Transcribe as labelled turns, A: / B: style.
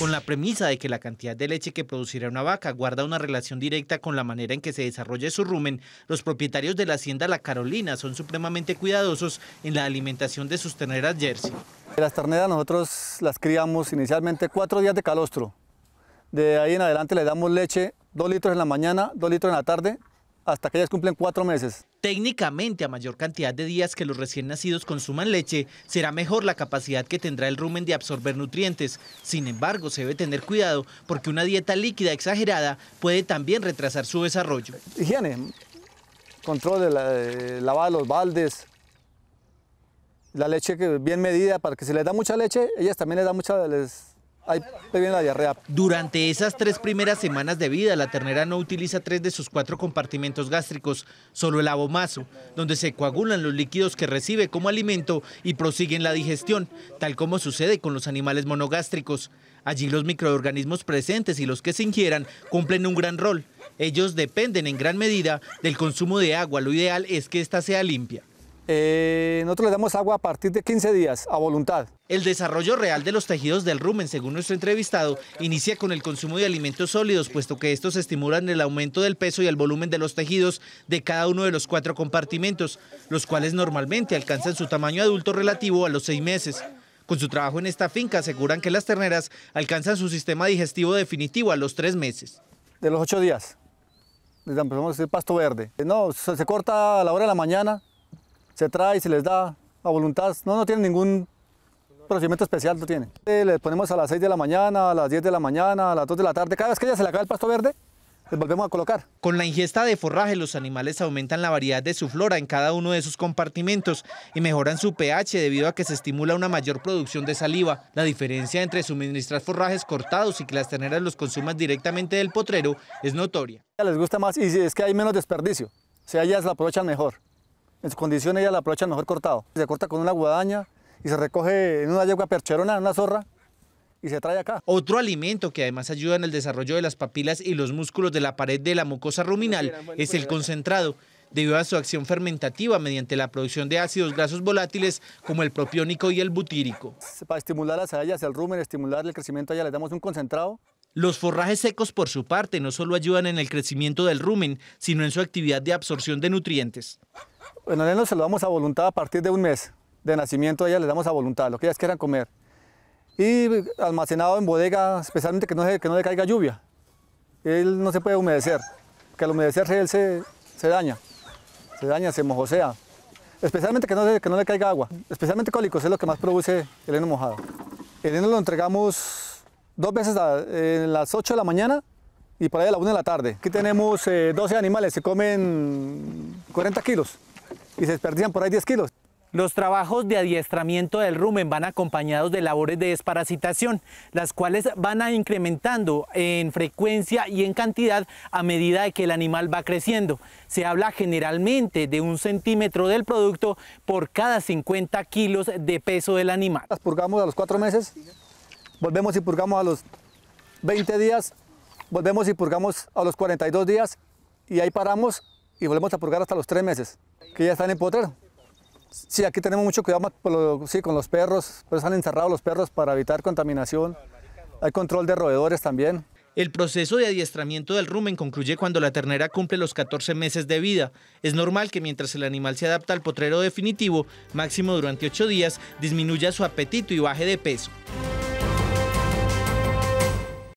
A: con la premisa de que la cantidad de leche que producirá una vaca guarda una relación directa con la manera en que se desarrolle su rumen, los propietarios de la hacienda La Carolina son supremamente
B: cuidadosos en la alimentación de sus terneras jersey. Las terneras nosotros las criamos inicialmente cuatro días de calostro. De ahí en adelante le damos leche, dos litros en la mañana, dos litros en la tarde, hasta que ellas cumplen cuatro meses.
A: Técnicamente, a mayor cantidad de días que los recién nacidos consuman leche, será mejor la capacidad que tendrá el rumen de absorber nutrientes. Sin embargo, se debe tener cuidado porque una dieta líquida exagerada puede también
B: retrasar su desarrollo. Higiene, control de, la, los baldes, la leche bien medida, para que se les da mucha leche, ellas también les da mucha, ahí viene la diarrea. Durante esas tres primeras semanas de vida, la
A: ternera no utiliza tres de sus cuatro compartimentos gástricos, solo el abomazo, donde se coagulan los líquidos que recibe como alimento y prosiguen la digestión, tal como sucede con los animales monogástricos. Allí los microorganismos presentes y los que se ingieran cumplen un gran rol. Ellos dependen en gran medida del consumo de agua, lo ideal es que ésta sea limpia. Eh, nosotros le damos agua a partir de
B: 15 días, a voluntad.
A: El desarrollo real de los tejidos del rumen, según nuestro entrevistado, inicia con el consumo de alimentos sólidos, puesto que estos estimulan el aumento del peso y el volumen de los tejidos de cada uno de los cuatro compartimentos, los cuales normalmente alcanzan su tamaño adulto relativo a los seis meses. Con su trabajo en esta finca aseguran que las terneras alcanzan su sistema digestivo definitivo a los tres meses.
B: De los ocho días, les empezamos el pasto verde. No, se corta a la hora de la mañana, se trae, se les da a voluntad, no, no tiene ningún procedimiento especial, no tiene. Eh, les ponemos a las 6 de la mañana, a las 10 de la mañana, a las 2 de la tarde, cada vez que ya se le acaba el pasto verde, les volvemos a colocar. Con
A: la ingesta de forraje, los animales aumentan la variedad de su flora en cada uno de sus compartimentos y mejoran su pH debido a que se estimula una mayor producción de saliva. La diferencia entre
B: suministrar forrajes cortados y que las terneras los consuman directamente del potrero es notoria. Les gusta más y es que hay menos desperdicio, o sea, ellas la aprovechan mejor. En su condición ella la aprovecha mejor cortado. Se corta con una guadaña y se recoge en una yegua percherona, en una zorra, y se
A: trae acá. Otro alimento que además ayuda en el desarrollo de las papilas y los músculos de la pared de la mucosa ruminal es el concentrado, debido a su acción fermentativa mediante la producción de ácidos grasos volátiles como el propiónico y el butírico.
B: Para estimular las hayas, el rumen, estimular el crecimiento, ya le damos un concentrado.
A: Los forrajes secos, por su parte, no solo ayudan en el crecimiento del rumen, sino en su actividad de absorción de nutrientes.
B: Bueno, heno se lo damos a voluntad a partir de un mes de nacimiento, a ellas les damos a voluntad, lo que ellas quieran comer. Y almacenado en bodega, especialmente que no, que no le caiga lluvia. Él no se puede humedecer, que al humedecerse él se, daña, se daña, se mojosea. Especialmente que no, que no le caiga agua, especialmente cólicos es lo que más produce el heno mojado. El heno lo entregamos dos veces a las 8 de la mañana y por ahí a la 1 de la tarde. Aquí tenemos 12 eh, animales, se comen 40 kilos y se perdían por ahí 10 kilos.
A: Los trabajos de adiestramiento del rumen van acompañados de labores de desparasitación, las cuales van incrementando en frecuencia y en cantidad a medida de que el animal va creciendo. Se habla generalmente de un centímetro del producto
B: por cada 50 kilos de peso del animal. Las purgamos a los cuatro meses, volvemos y purgamos a los 20 días, volvemos y purgamos a los 42 días y ahí paramos y volvemos a purgar hasta los tres meses que ya están en potrero. Sí, aquí tenemos mucho cuidado sí, con los perros, pero han encerrado los perros para evitar contaminación. Hay control de roedores también.
A: El proceso de adiestramiento del rumen concluye cuando la ternera cumple los 14 meses de vida. Es normal que mientras el animal se adapta al potrero definitivo, máximo durante 8 días, disminuya su apetito y baje de peso.